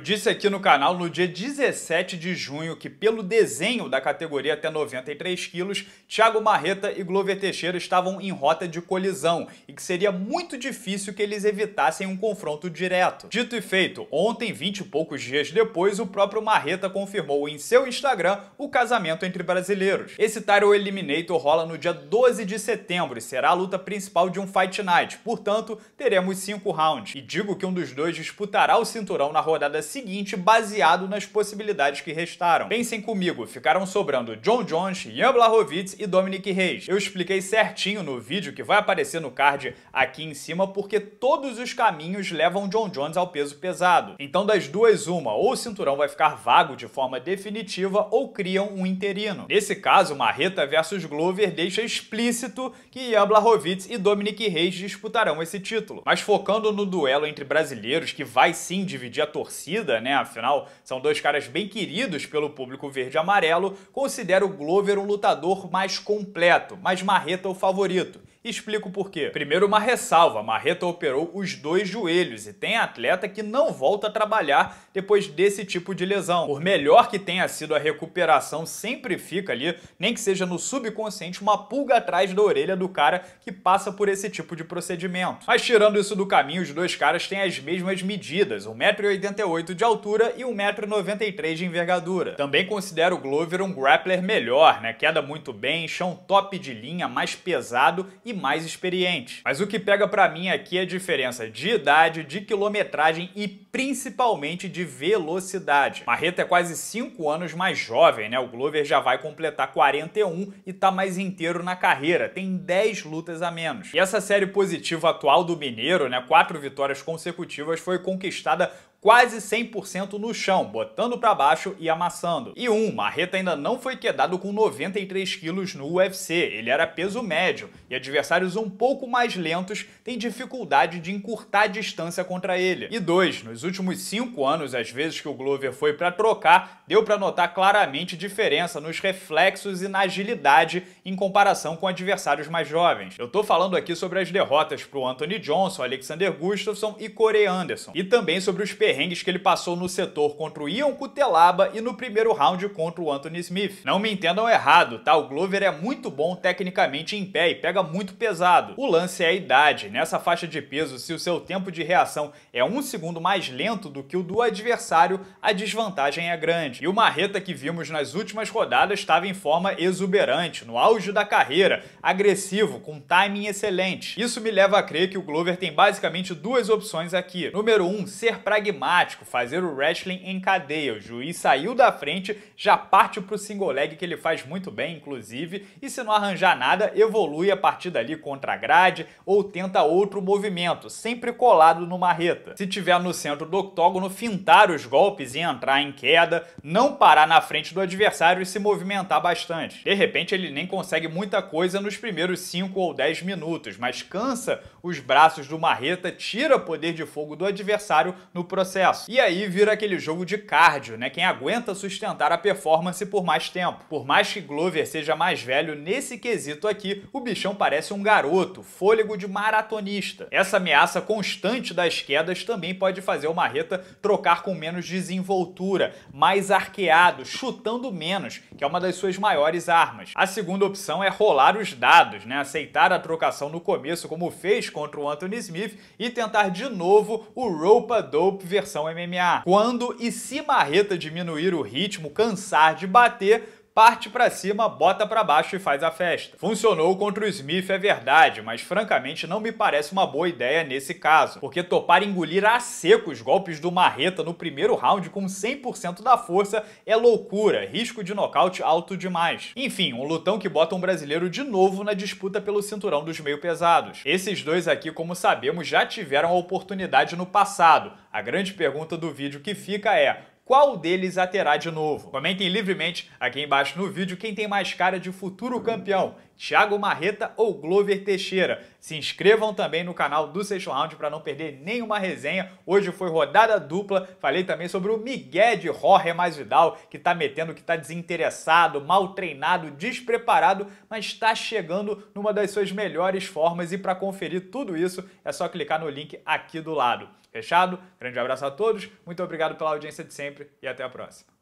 disse aqui no canal no dia 17 de junho que, pelo desenho da categoria até 93 quilos, Thiago Marreta e Glover Teixeira estavam em rota de colisão e que seria muito difícil que eles evitassem um confronto direto. Dito e feito, ontem, 20 e poucos dias depois, o próprio Marreta confirmou em seu Instagram o casamento entre brasileiros. Esse Title Eliminator rola no dia 12 de setembro e será a luta principal de um Fight Night, portanto, teremos cinco rounds. E digo que um dos dois disputará o cinturão na rodada seguinte baseado nas possibilidades que restaram. Pensem comigo, ficaram sobrando John Jones, Jan Blachowicz e Dominic Reis. Eu expliquei certinho no vídeo que vai aparecer no card aqui em cima porque todos os caminhos levam John Jones ao peso pesado. Então das duas uma, ou o cinturão vai ficar vago de forma definitiva ou criam um interino. Nesse caso, Marreta versus Glover deixa explícito que Jan Blachowicz e Dominic Reis disputarão esse título. Mas focando no duelo entre brasileiros que vai sim dividir a torcida, torcida, né? Afinal, são dois caras bem queridos pelo público verde amarelo, considera o Glover um lutador mais completo, mas Marreta o favorito. Explico por quê. Primeiro, uma ressalva: Marreta operou os dois joelhos e tem atleta que não volta a trabalhar depois desse tipo de lesão. Por melhor que tenha sido a recuperação, sempre fica ali, nem que seja no subconsciente, uma pulga atrás da orelha do cara que passa por esse tipo de procedimento. Mas tirando isso do caminho, os dois caras têm as mesmas medidas: 1,88m de altura e 1,93m de envergadura. Também considero o Glover um grappler melhor, né? Queda muito bem, chão top de linha, mais pesado e e mais experiente. Mas o que pega para mim aqui é a diferença de idade, de quilometragem e principalmente de velocidade. Marreta é quase 5 anos mais jovem, né? O Glover já vai completar 41 e tá mais inteiro na carreira, tem 10 lutas a menos. E essa série positiva atual do Mineiro, né, quatro vitórias consecutivas, foi conquistada quase 100% no chão, botando para baixo e amassando. E um, Marreta ainda não foi quedado com 93 quilos no UFC, ele era peso médio, e adversários um pouco mais lentos têm dificuldade de encurtar a distância contra ele. E dois, nos últimos cinco anos, as vezes que o Glover foi para trocar, deu para notar claramente diferença nos reflexos e na agilidade em comparação com adversários mais jovens. Eu tô falando aqui sobre as derrotas pro Anthony Johnson, Alexander Gustafsson e Corey Anderson, e também sobre os perrengues que ele passou no setor contra o Ian Cutelaba e no primeiro round contra o Anthony Smith. Não me entendam errado, tá? O Glover é muito bom tecnicamente em pé e pega muito pesado. O lance é a idade. Nessa faixa de peso, se o seu tempo de reação é um segundo mais lento do que o do adversário, a desvantagem é grande. E o Marreta que vimos nas últimas rodadas estava em forma exuberante, no auge da carreira, agressivo, com timing excelente. Isso me leva a crer que o Glover tem basicamente duas opções aqui. Número 1, um, ser pragmático temático, fazer o wrestling em cadeia. O juiz saiu da frente, já parte para o single leg, que ele faz muito bem, inclusive, e se não arranjar nada, evolui a partir dali contra a grade ou tenta outro movimento, sempre colado no marreta. Se tiver no centro do octógono, fintar os golpes e entrar em queda, não parar na frente do adversário e se movimentar bastante. De repente, ele nem consegue muita coisa nos primeiros 5 ou 10 minutos, mas cansa os braços do marreta, tira poder de fogo do adversário no processo processo. E aí vira aquele jogo de cardio, né? Quem aguenta sustentar a performance por mais tempo. Por mais que Glover seja mais velho, nesse quesito aqui, o bichão parece um garoto, fôlego de maratonista. Essa ameaça constante das quedas também pode fazer o Marreta trocar com menos desenvoltura, mais arqueado, chutando menos, que é uma das suas maiores armas. A segunda opção é rolar os dados, né? aceitar a trocação no começo, como fez contra o Anthony Smith, e tentar de novo o Ropa Dope versão MMA. Quando e se Marreta diminuir o ritmo, cansar de bater, parte para cima, bota para baixo e faz a festa. Funcionou contra o Smith, é verdade, mas francamente não me parece uma boa ideia nesse caso, porque topar engolir a seco os golpes do Marreta no primeiro round com 100% da força é loucura, risco de nocaute alto demais. Enfim, um lutão que bota um brasileiro de novo na disputa pelo cinturão dos meio pesados. Esses dois aqui, como sabemos, já tiveram a oportunidade no passado. A grande pergunta do vídeo que fica é: qual deles a terá de novo. Comentem livremente aqui embaixo no vídeo quem tem mais cara de futuro campeão Thiago Marreta ou Glover Teixeira. Se inscrevam também no canal do Sexto Round para não perder nenhuma resenha. Hoje foi rodada dupla, falei também sobre o Miguel de Jorge mais Vidal, que está metendo que está desinteressado, mal treinado, despreparado, mas está chegando numa das suas melhores formas e para conferir tudo isso é só clicar no link aqui do lado. Fechado? Grande abraço a todos, muito obrigado pela audiência de sempre e até a próxima.